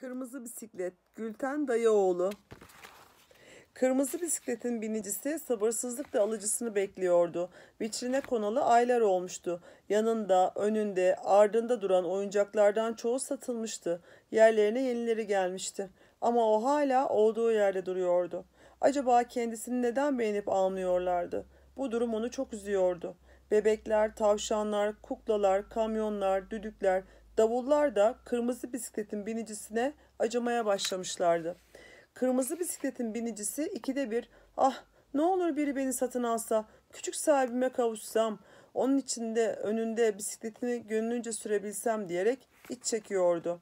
Kırmızı bisiklet Gülten Dayıoğlu. Kırmızı bisikletin binicisi sabırsızlıkla alıcısını bekliyordu. Vitrine konalı aylar olmuştu. Yanında, önünde, ardında duran oyuncaklardan çoğu satılmıştı. Yerlerine yenileri gelmişti. Ama o hala olduğu yerde duruyordu. Acaba kendisini neden beğenip almıyorlardı? Bu durum onu çok üzüyordu. Bebekler, tavşanlar, kuklalar, kamyonlar, düdükler Davullar da kırmızı bisikletin binicisine acımaya başlamışlardı. Kırmızı bisikletin binicisi ikide bir ah ne olur biri beni satın alsa küçük sahibime kavuşsam onun içinde önünde bisikletini gönlünce sürebilsem diyerek iç çekiyordu.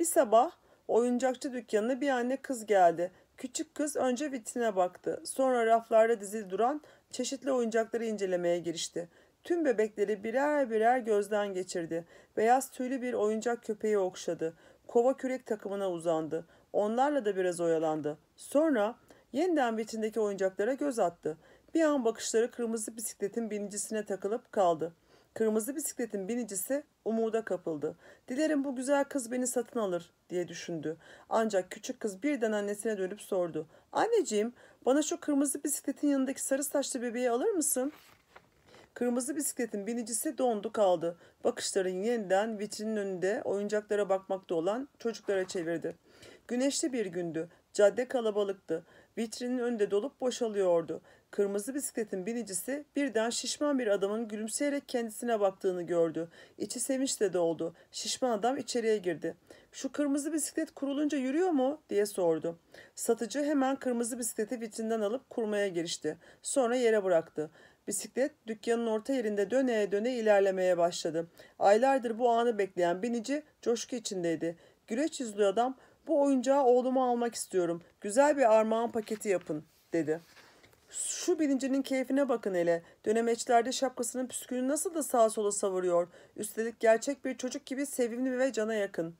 Bir sabah oyuncakçı dükkanına bir anne kız geldi. Küçük kız önce vitrine baktı. Sonra raflarda dizil duran çeşitli oyuncakları incelemeye girişti. Tüm bebekleri birer birer gözden geçirdi. Beyaz tüylü bir oyuncak köpeği okşadı. Kova kürek takımına uzandı. Onlarla da biraz oyalandı. Sonra yeniden vitindeki oyuncaklara göz attı. Bir an bakışları kırmızı bisikletin binicisine takılıp kaldı. Kırmızı bisikletin binicisi umuda kapıldı. Dilerim bu güzel kız beni satın alır diye düşündü. Ancak küçük kız birden annesine dönüp sordu. Anneciğim bana şu kırmızı bisikletin yanındaki sarı saçlı bebeği alır mısın?'' Kırmızı bisikletin binicisi dondu kaldı. Bakışların yeniden vitrinin önünde oyuncaklara bakmakta olan çocuklara çevirdi. Güneşli bir gündü. Cadde kalabalıktı. Vitrinin önünde dolup boşalıyordu. Kırmızı bisikletin binicisi birden şişman bir adamın gülümseyerek kendisine baktığını gördü. İçi sevinçle doldu. Şişman adam içeriye girdi. Şu kırmızı bisiklet kurulunca yürüyor mu diye sordu. Satıcı hemen kırmızı bisikleti vitrinden alıp kurmaya girişti. Sonra yere bıraktı. Bisiklet dükkanın orta yerinde döne döne ilerlemeye başladı. Aylardır bu anı bekleyen binici coşku içindeydi. Güreç yüzlü adam bu oyuncağı oğluma almak istiyorum. Güzel bir armağan paketi yapın dedi. Şu bilincinin keyfine bakın hele. Dönemeçlerde şapkasının püskülü nasıl da sağa sola savuruyor. Üstelik gerçek bir çocuk gibi sevimli ve cana yakın.''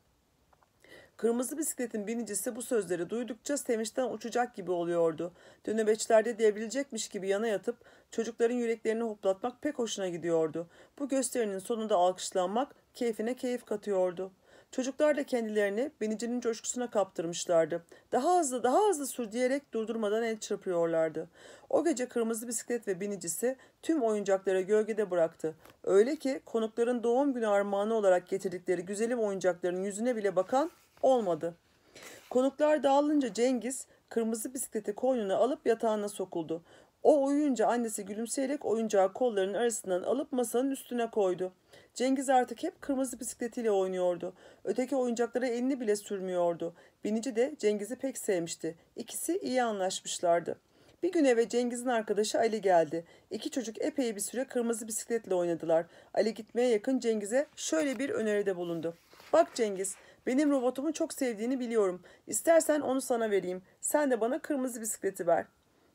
Kırmızı bisikletin binicisi bu sözleri duydukça sevinçten uçacak gibi oluyordu. Dönebeçlerde diyebilecekmiş gibi yana yatıp çocukların yüreklerini hoplatmak pek hoşuna gidiyordu. Bu gösterinin sonunda alkışlanmak keyfine keyif katıyordu. Çocuklar da kendilerini binicinin coşkusuna kaptırmışlardı. Daha hızlı daha hızlı sür diyerek durdurmadan el çırpıyorlardı. O gece kırmızı bisiklet ve binicisi tüm oyuncaklara gölgede bıraktı. Öyle ki konukların doğum günü armağanı olarak getirdikleri güzelim oyuncakların yüzüne bile bakan Olmadı. Konuklar dağılınca Cengiz kırmızı bisikleti koynuna alıp yatağına sokuldu. O uyuyunca annesi gülümseyerek oyuncağı kollarının arasından alıp masanın üstüne koydu. Cengiz artık hep kırmızı bisikletiyle oynuyordu. Öteki oyuncaklara elini bile sürmüyordu. Binici de Cengiz'i pek sevmişti. İkisi iyi anlaşmışlardı. Bir gün eve Cengiz'in arkadaşı Ali geldi. İki çocuk epey bir süre kırmızı bisikletle oynadılar. Ali gitmeye yakın Cengiz'e şöyle bir öneride bulundu. Bak Cengiz, benim robotumu çok sevdiğini biliyorum. İstersen onu sana vereyim. Sen de bana kırmızı bisikleti ver.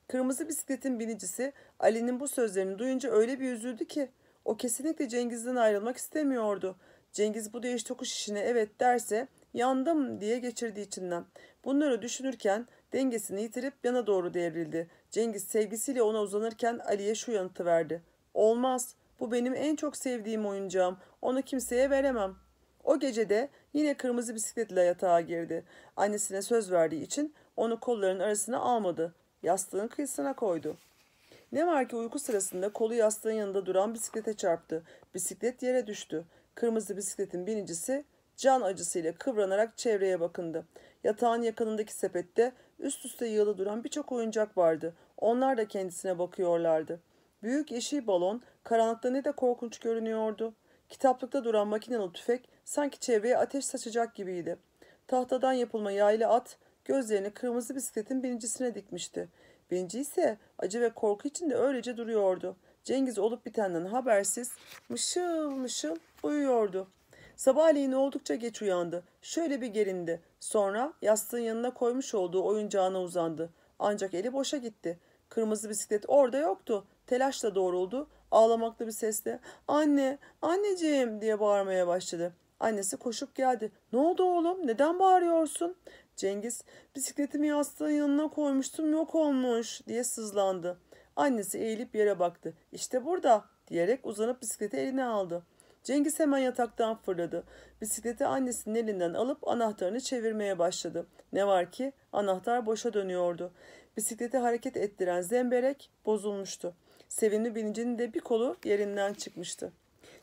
Kırmızı bisikletin binicisi Ali'nin bu sözlerini duyunca öyle bir üzüldü ki. O kesinlikle Cengiz'den ayrılmak istemiyordu. Cengiz bu değiş tokuş işine evet derse yandım diye geçirdi içinden. Bunları düşünürken dengesini yitirip yana doğru devrildi. Cengiz sevgisiyle ona uzanırken Ali'ye şu yanıtı verdi. Olmaz. Bu benim en çok sevdiğim oyuncağım. Onu kimseye veremem. O gece de yine kırmızı bisikletle yatağa girdi. Annesine söz verdiği için onu kollarının arasına almadı. Yastığın kıyısına koydu. Ne var ki uyku sırasında kolu yastığın yanında duran bisiklete çarptı. Bisiklet yere düştü. Kırmızı bisikletin binicisi can acısıyla kıvranarak çevreye bakındı. Yatağın yakınındaki sepette üst üste yığılı duran birçok oyuncak vardı. Onlar da kendisine bakıyorlardı. Büyük yeşil balon karanlıkta ne de korkunç görünüyordu. Kitaplıkta duran makinalı tüfek Sanki çevreye ateş saçacak gibiydi. Tahtadan yapılma yaylı at gözlerini kırmızı bisikletin birincisine dikmişti. Binci ise acı ve korku içinde öylece duruyordu. Cengiz olup bitenden habersiz mışıl mışıl uyuyordu. Sabahleyin oldukça geç uyandı. Şöyle bir gerindi. Sonra yastığın yanına koymuş olduğu oyuncağına uzandı. Ancak eli boşa gitti. Kırmızı bisiklet orada yoktu. Telaşla doğruldu. Ağlamaklı bir sesle anne, anneciğim diye bağırmaya başladı. Annesi koşup geldi. Ne oldu oğlum? Neden bağırıyorsun? Cengiz bisikletimi yastığın yanına koymuştum yok olmuş diye sızlandı. Annesi eğilip yere baktı. İşte burada diyerek uzanıp bisikleti eline aldı. Cengiz hemen yataktan fırladı. Bisikleti annesinin elinden alıp anahtarını çevirmeye başladı. Ne var ki anahtar boşa dönüyordu. Bisikleti hareket ettiren zemberek bozulmuştu. Sevimli bilincinin de bir kolu yerinden çıkmıştı.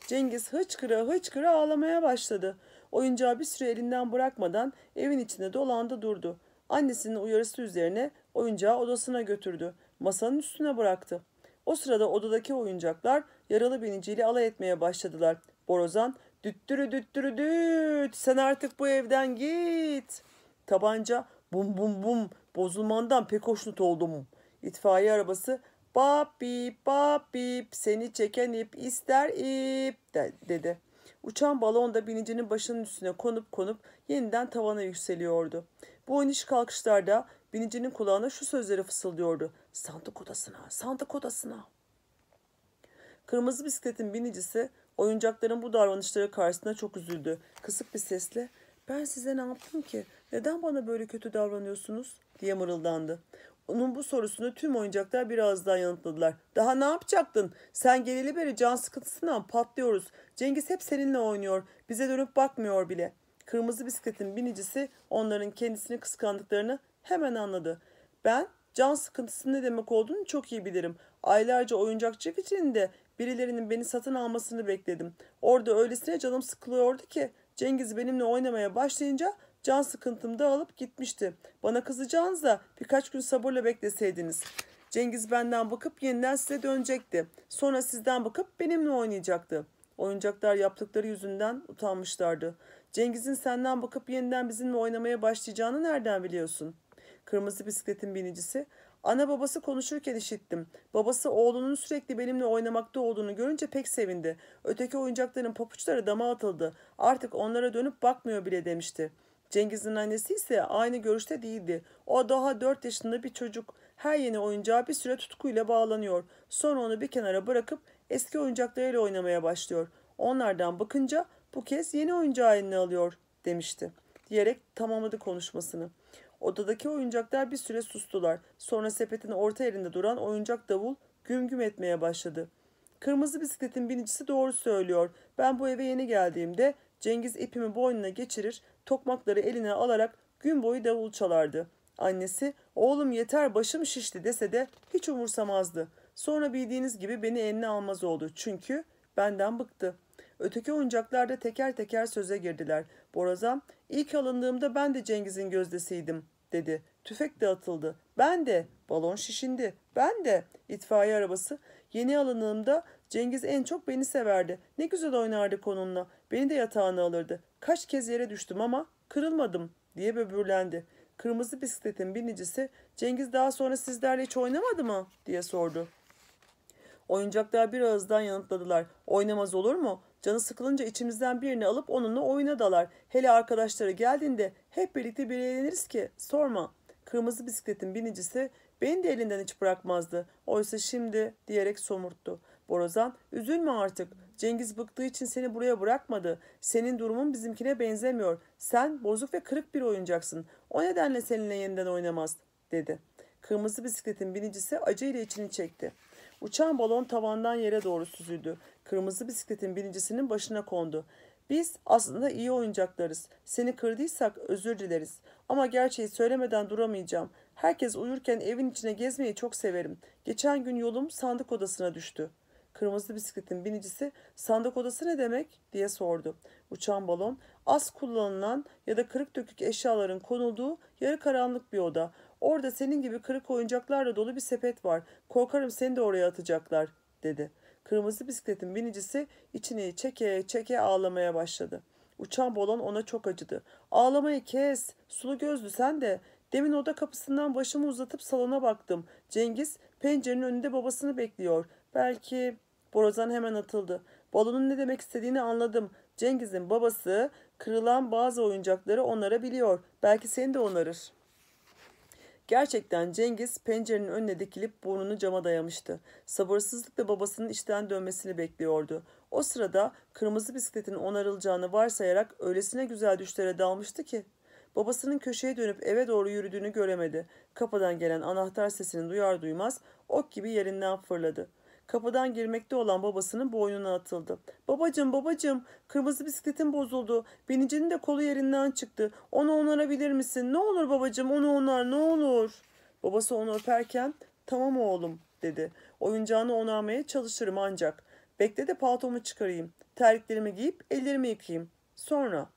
Cengiz hıçkıra hıçkıra ağlamaya başladı. Oyuncağı bir süre elinden bırakmadan evin içinde dolandı durdu. Annesinin uyarısı üzerine oyuncağı odasına götürdü. Masanın üstüne bıraktı. O sırada odadaki oyuncaklar yaralı biniciyle alay etmeye başladılar. Borozan düttürü düttürü düt sen artık bu evden git. Tabanca bum bum bum bozulmandan pek hoşnut oldum. İtfaiye arabası Bap bip bap bip seni çeken ip ister ip de, dedi. Uçan balon da binicinin başının üstüne konup konup yeniden tavana yükseliyordu. Bu iniş kalkışlarda binicinin kulağına şu sözleri fısıldıyordu. Sandık odasına, sandık odasına. Kırmızı bisikletin binicisi oyuncakların bu davranışları karşısında çok üzüldü. Kısık bir sesle ben size ne yaptım ki? Neden bana böyle kötü davranıyorsunuz? diye mırıldandı. Onun bu sorusunu tüm oyuncaklar biraz daha yanıtladılar. Daha ne yapacaktın? Sen geleli beri can sıkıntısından patlıyoruz. Cengiz hep seninle oynuyor. Bize dönüp bakmıyor bile. Kırmızı bisikletin binicisi onların kendisini kıskandıklarını hemen anladı. Ben can sıkıntısının ne demek olduğunu çok iyi bilirim. Aylarca oyuncakçı vitrinde birilerinin beni satın almasını bekledim. Orada öylesine canım sıkılıyordu ki Cengiz benimle oynamaya başlayınca Can sıkıntımda alıp gitmişti. Bana da birkaç gün sabırla bekleseydiniz. Cengiz benden bakıp yeniden size dönecekti. Sonra sizden bakıp benimle oynayacaktı. Oyuncaklar yaptıkları yüzünden utanmışlardı. Cengiz'in senden bakıp yeniden bizimle oynamaya başlayacağını nereden biliyorsun? Kırmızı bisikletin binicisi. Ana babası konuşurken işittim. Babası oğlunun sürekli benimle oynamakta olduğunu görünce pek sevindi. Öteki oyuncakların papuçları dama atıldı. Artık onlara dönüp bakmıyor bile demişti.'' Cengiz'in annesi ise aynı görüşte değildi. O daha 4 yaşında bir çocuk. Her yeni oyuncağa bir süre tutkuyla bağlanıyor. Sonra onu bir kenara bırakıp eski oyuncaklarıyla oynamaya başlıyor. Onlardan bakınca bu kez yeni oyuncağı eline alıyor demişti. Diyerek tamamladı konuşmasını. Odadaki oyuncaklar bir süre sustular. Sonra sepetin orta yerinde duran oyuncak davul güm güm etmeye başladı. Kırmızı bisikletin binicisi doğru söylüyor. Ben bu eve yeni geldiğimde Cengiz ipimi boynuna geçirir, tokmakları eline alarak gün boyu davul çalardı. Annesi oğlum yeter başım şişti dese de hiç umursamazdı. Sonra bildiğiniz gibi beni eline almaz oldu çünkü benden bıktı. Öteki oyuncaklar da teker teker söze girdiler. Borazan ilk alındığımda ben de Cengiz'in gözdesiydim dedi. Tüfek de atıldı. Ben de. Balon şişindi. Ben de. itfaiye arabası. Yeni alındığımda Cengiz en çok beni severdi. Ne güzel oynardı konunla. Beni de yatağına alırdı. Kaç kez yere düştüm ama kırılmadım diye böbürlendi. Kırmızı bisikletin binicisi Cengiz daha sonra sizlerle hiç oynamadı mı diye sordu. Oyuncaklar bir ağızdan yanıtladılar. Oynamaz olur mu? Canı sıkılınca içimizden birini alıp onunla oynadalar. Hele arkadaşları geldiğinde hep birlikte bir eğleniriz ki sorma. Kırmızı bisikletin binicisi beni de elinden hiç bırakmazdı. Oysa şimdi diyerek somurttu. Borazan üzülme artık. Cengiz bıktığı için seni buraya bırakmadı. Senin durumun bizimkine benzemiyor. Sen bozuk ve kırık bir oyuncaksın. O nedenle seninle yeniden oynamaz dedi. Kırmızı bisikletin binicisi acıyla içini çekti. Uçan balon tavandan yere doğru süzüldü. Kırmızı bisikletin binicisinin başına kondu. Biz aslında iyi oyuncaklarız. Seni kırdıysak özür dileriz. Ama gerçeği söylemeden duramayacağım. Herkes uyurken evin içine gezmeyi çok severim. Geçen gün yolum sandık odasına düştü. Kırmızı bisikletin binicisi sandık odası ne demek diye sordu. Uçan balon az kullanılan ya da kırık dökük eşyaların konulduğu yarı karanlık bir oda. Orada senin gibi kırık oyuncaklarla dolu bir sepet var. Korkarım seni de oraya atacaklar dedi. Kırmızı bisikletin binicisi içini çeke çeke ağlamaya başladı. Uçan balon ona çok acıdı. Ağlamayı kes. Sulu gözlü sen de. Demin oda kapısından başımı uzatıp salona baktım. Cengiz pencerenin önünde babasını bekliyor. Belki borazan hemen atıldı. Balonun ne demek istediğini anladım. Cengiz'in babası kırılan bazı oyuncakları onarabiliyor. Belki seni de onarır. Gerçekten Cengiz pencerenin önüne dikilip burnunu cama dayamıştı. Sabırsızlıkla babasının işten dönmesini bekliyordu. O sırada kırmızı bisikletin onarılacağını varsayarak öylesine güzel düşlere dalmıştı ki. Babasının köşeye dönüp eve doğru yürüdüğünü göremedi. Kapıdan gelen anahtar sesini duyar duymaz ok gibi yerinden fırladı. Kapıdan girmekte olan babasının boynuna atıldı. Babacım babacım kırmızı bisikletin bozuldu. Binicinin de kolu yerinden çıktı. Onu onarabilir misin? Ne olur babacım onu onar ne olur. Babası onu öperken tamam oğlum dedi. Oyuncağını onarmaya çalışırım ancak. Bekle de paltomu çıkarayım. Terliklerimi giyip ellerimi yıkayayım. Sonra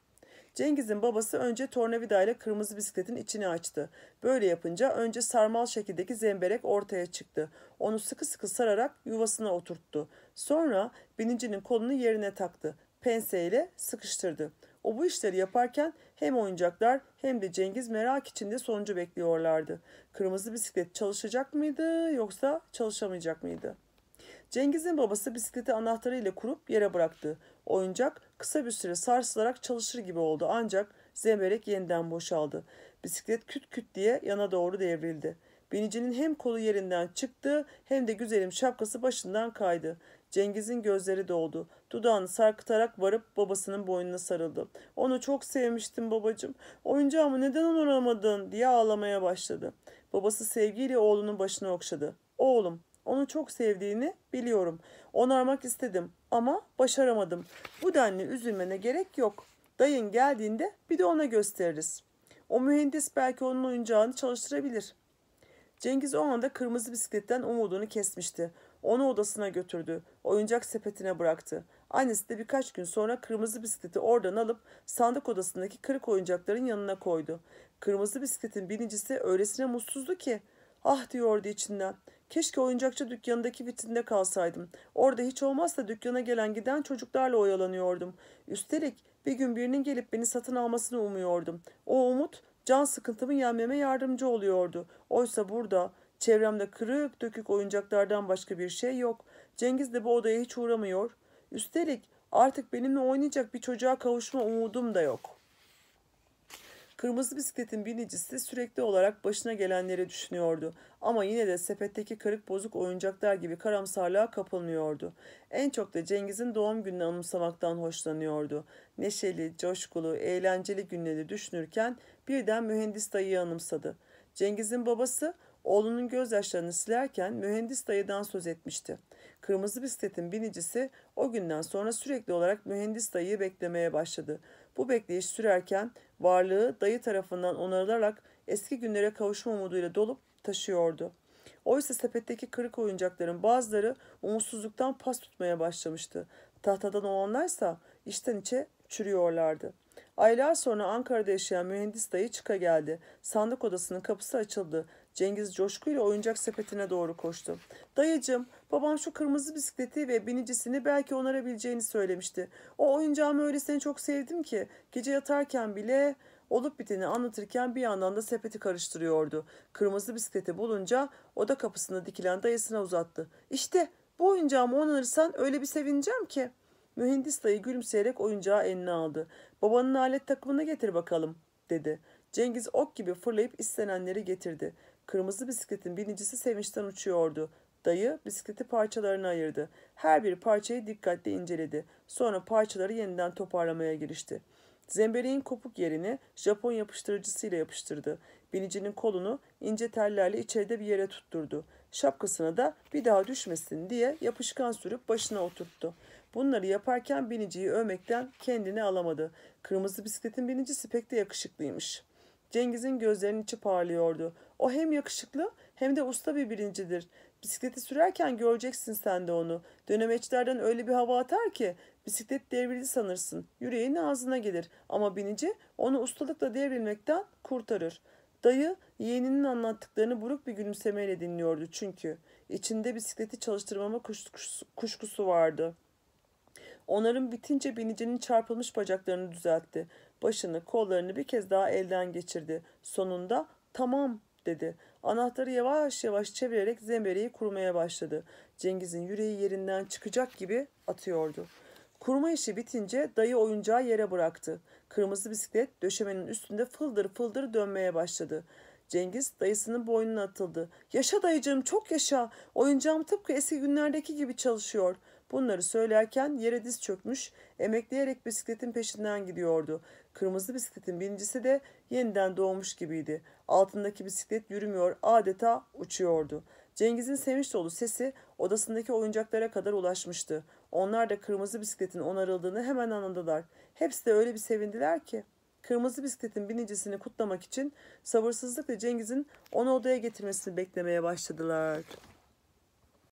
Cengiz'in babası önce tornavidayla kırmızı bisikletin içini açtı. Böyle yapınca önce sarmal şekildeki zemberek ortaya çıktı. Onu sıkı sıkı sararak yuvasına oturttu. Sonra binicinin kolunu yerine taktı. Penseyle sıkıştırdı. O bu işleri yaparken hem oyuncaklar hem de Cengiz merak içinde sonucu bekliyorlardı. Kırmızı bisiklet çalışacak mıydı yoksa çalışamayacak mıydı? Cengiz'in babası bisikleti anahtarıyla kurup yere bıraktı. Oyuncak Kısa bir süre sarsılarak çalışır gibi oldu ancak zemberek yeniden boşaldı. Bisiklet küt küt diye yana doğru devrildi. Binicinin hem kolu yerinden çıktı hem de güzelim şapkası başından kaydı. Cengiz'in gözleri doldu. Dudağını sarkıtarak varıp babasının boynuna sarıldı. Onu çok sevmiştim babacığım. Oyuncağımı neden onaramadın diye ağlamaya başladı. Babası sevgiyle oğlunun başını okşadı. Oğlum onu çok sevdiğini biliyorum. Onarmak istedim ama başaramadım. Bu denli üzülmene gerek yok. Dayın geldiğinde bir de ona gösteririz. O mühendis belki onun oyuncağını çalıştırabilir. Cengiz o anda kırmızı bisikletten umudunu kesmişti. Onu odasına götürdü. Oyuncak sepetine bıraktı. Annesi de birkaç gün sonra kırmızı bisikleti oradan alıp sandık odasındaki kırık oyuncakların yanına koydu. Kırmızı bisikletin binicisi öylesine mutsuzdu ki ah diyordu içinden. Keşke oyuncakçı dükkanındaki vitrinde kalsaydım. Orada hiç olmazsa dükkana gelen giden çocuklarla oyalanıyordum. Üstelik bir gün birinin gelip beni satın almasını umuyordum. O umut can sıkıntımı yenmeme yardımcı oluyordu. Oysa burada çevremde kırık dökük oyuncaklardan başka bir şey yok. Cengiz de bu odaya hiç uğramıyor. Üstelik artık benimle oynayacak bir çocuğa kavuşma umudum da yok.'' Kırmızı bisikletin binicisi sürekli olarak başına gelenleri düşünüyordu ama yine de sepetteki kırık bozuk oyuncaklar gibi karamsarlığa kapılmıyordu. En çok da Cengiz'in doğum gününü anımsamaktan hoşlanıyordu. Neşeli, coşkulu, eğlenceli günleri düşünürken birden mühendis dayıyı anımsadı. Cengiz'in babası oğlunun gözyaşlarını silerken mühendis dayıdan söz etmişti. Kırmızı bisikletin binicisi o günden sonra sürekli olarak mühendis dayıyı beklemeye başladı. Bu bekleyiş sürerken varlığı dayı tarafından onarılarak eski günlere kavuşma umuduyla dolup taşıyordu. Oysa sepetteki kırık oyuncakların bazıları umutsuzluktan pas tutmaya başlamıştı. Tahtadan olanlarsa içten içe çürüyorlardı. Aylar sonra Ankara'da yaşayan mühendis dayı çıka geldi. Sandık odasının kapısı açıldı. Cengiz coşkuyla oyuncak sepetine doğru koştu. Dayıcım, babam şu kırmızı bisikleti ve binicisini belki onarabileceğini söylemişti. O oyuncağımı öylesine çok sevdim ki gece yatarken bile olup biteni anlatırken bir yandan da sepeti karıştırıyordu. Kırmızı bisikleti bulunca oda kapısında dikilen dayısına uzattı. İşte bu oyuncağımı onarırsan öyle bir sevineceğim ki.'' Mühendis dayı gülümseyerek oyuncağı eline aldı. Babanın alet takımını getir bakalım dedi. Cengiz ok gibi fırlayıp istenenleri getirdi. Kırmızı bisikletin binicisi sevinçten uçuyordu. Dayı bisikleti parçalarına ayırdı. Her bir parçayı dikkatle inceledi. Sonra parçaları yeniden toparlamaya girişti. Zembereğin kopuk yerini Japon yapıştırıcısıyla yapıştırdı. Binicinin kolunu ince tellerle içeride bir yere tutturdu. Şapkasına da bir daha düşmesin diye yapışkan sürüp başına oturttu. Bunları yaparken biniciyi övmekten kendini alamadı. Kırmızı bisikletin binicisi pek de yakışıklıymış. Cengiz'in gözlerinin içi parlıyordu. O hem yakışıklı hem de usta bir birincidir. Bisikleti sürerken göreceksin sen de onu. Dönemeçlerden öyle bir hava atar ki bisiklet devrildi sanırsın. Yüreğin ağzına gelir ama binici onu ustalıkla devrilmekten kurtarır. Dayı yeğeninin anlattıklarını buruk bir gülümsemeyle dinliyordu çünkü. içinde bisikleti çalıştırmama kuşkusu vardı.'' Onarım bitince binicinin çarpılmış bacaklarını düzeltti. Başını, kollarını bir kez daha elden geçirdi. Sonunda tamam dedi. Anahtarı yavaş yavaş çevirerek zembereyi kurmaya başladı. Cengiz'in yüreği yerinden çıkacak gibi atıyordu. Kurma işi bitince dayı oyuncağı yere bıraktı. Kırmızı bisiklet döşemenin üstünde fıldır fıldır dönmeye başladı. Cengiz dayısının boynuna atıldı. Yaşa dayıcığım çok yaşa. Oyuncağım tıpkı eski günlerdeki gibi çalışıyor.'' Bunları söylerken yere diz çökmüş, emekleyerek bisikletin peşinden gidiyordu. Kırmızı bisikletin binicisi de yeniden doğmuş gibiydi. Altındaki bisiklet yürümüyor, adeta uçuyordu. Cengiz'in sevinç dolu sesi odasındaki oyuncaklara kadar ulaşmıştı. Onlar da kırmızı bisikletin onarıldığını hemen anladılar. Hepsi de öyle bir sevindiler ki. Kırmızı bisikletin binicisini kutlamak için sabırsızlıkla Cengiz'in onu odaya getirmesini beklemeye başladılar.